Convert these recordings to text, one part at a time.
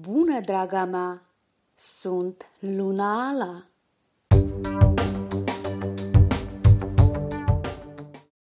Bună, draga mea! Sunt Luna Ala!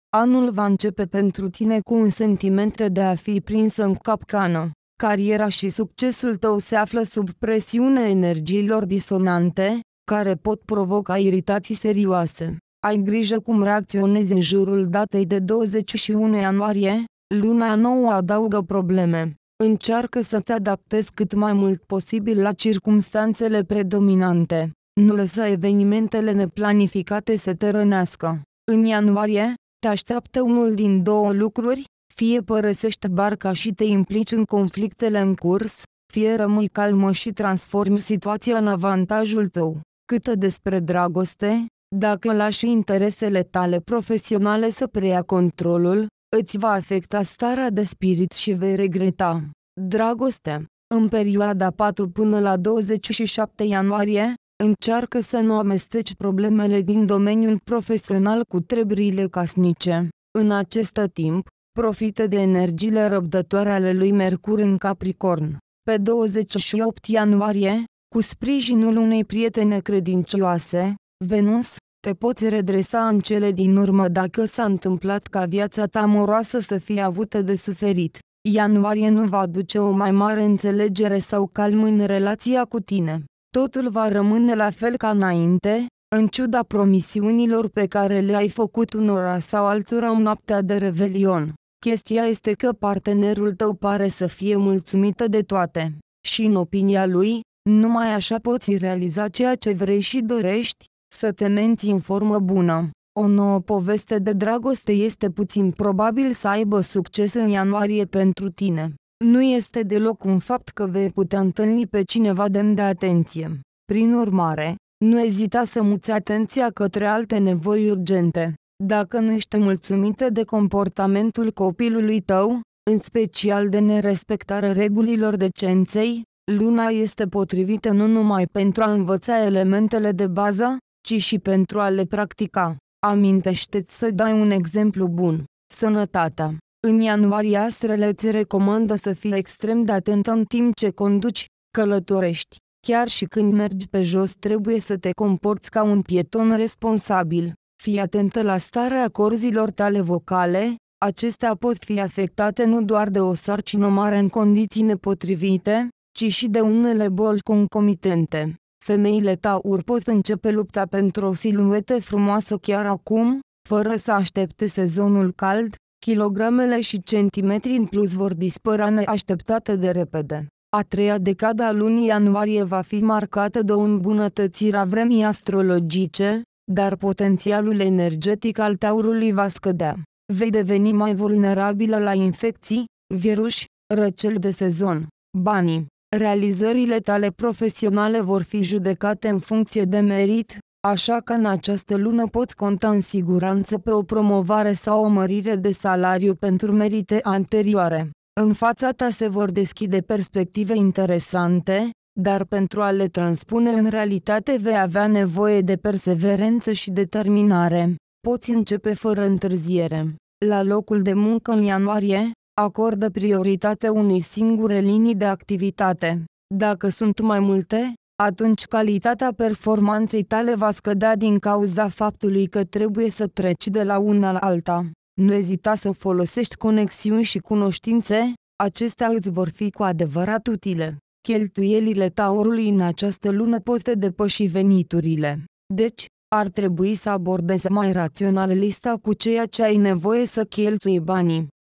Anul va începe pentru tine cu un sentiment de a fi prinsă în capcană. Cariera și succesul tău se află sub presiune energiilor disonante, care pot provoca iritații serioase. Ai grijă cum reacționezi în jurul datei de 21 ianuarie, luna nouă adaugă probleme. Încearcă să te adaptezi cât mai mult posibil la circumstanțele predominante. Nu lăsa evenimentele neplanificate să te rănească. În ianuarie, te așteaptă unul din două lucruri, fie părăsești barca și te implici în conflictele în curs, fie rămâi calmă și transformi situația în avantajul tău. Câtă despre dragoste, dacă lași interesele tale profesionale să preia controlul, Îți va afecta starea de spirit și vei regreta. Dragoste, în perioada 4 până la 27 ianuarie, încearcă să nu amesteci problemele din domeniul profesional cu treburile casnice. În acest timp, profită de energiile răbdătoare ale lui Mercur în Capricorn. Pe 28 ianuarie, cu sprijinul unei prietene credincioase, Venus, te poți redresa în cele din urmă dacă s-a întâmplat ca viața ta amoroasă să fie avută de suferit. Ianuarie nu va aduce o mai mare înțelegere sau calm în relația cu tine. Totul va rămâne la fel ca înainte, în ciuda promisiunilor pe care le-ai făcut unora sau altora în noaptea de revelion. Chestia este că partenerul tău pare să fie mulțumită de toate. Și în opinia lui, numai așa poți realiza ceea ce vrei și dorești, să te menți în formă bună. O nouă poveste de dragoste este puțin probabil să aibă succes în ianuarie pentru tine. Nu este deloc un fapt că vei putea întâlni pe cineva demn de atenție. Prin urmare, nu ezita să muți atenția către alte nevoi urgente. Dacă nu ești mulțumită de comportamentul copilului tău, în special de nerespectarea regulilor decenței, luna este potrivită nu numai pentru a învăța elementele de bază, ci și pentru a le practica. Amintește-ți să dai un exemplu bun. Sănătatea. În ianuarie astrele îți recomandă să fii extrem de atent în timp ce conduci, călătorești. Chiar și când mergi pe jos trebuie să te comporți ca un pieton responsabil. Fii atentă la starea corzilor tale vocale, acestea pot fi afectate nu doar de o sarcină mare în condiții nepotrivite, ci și de unele boli concomitente femeile taur pot începe lupta pentru o siluetă frumoasă chiar acum, fără să aștepte sezonul cald, kilogramele și centimetri în plus vor dispărea neașteptate de repede. A treia decadă a lunii ianuarie va fi marcată de o îmbunătățire a vremii astrologice, dar potențialul energetic al taurului va scădea. Vei deveni mai vulnerabilă la infecții, viruși, răcel de sezon. Banii Realizările tale profesionale vor fi judecate în funcție de merit, așa că în această lună poți conta în siguranță pe o promovare sau o mărire de salariu pentru merite anterioare. În fața ta se vor deschide perspective interesante, dar pentru a le transpune în realitate vei avea nevoie de perseverență și determinare. Poți începe fără întârziere. La locul de muncă în ianuarie, acordă prioritate unei singure linii de activitate. Dacă sunt mai multe, atunci calitatea performanței tale va scădea din cauza faptului că trebuie să treci de la una la alta. Nu ezita să folosești conexiuni și cunoștințe, acestea îți vor fi cu adevărat utile. Cheltuielile taurului în această lună pot depăși veniturile. Deci, ar trebui să abordezi mai rațional lista cu ceea ce ai nevoie să cheltui banii.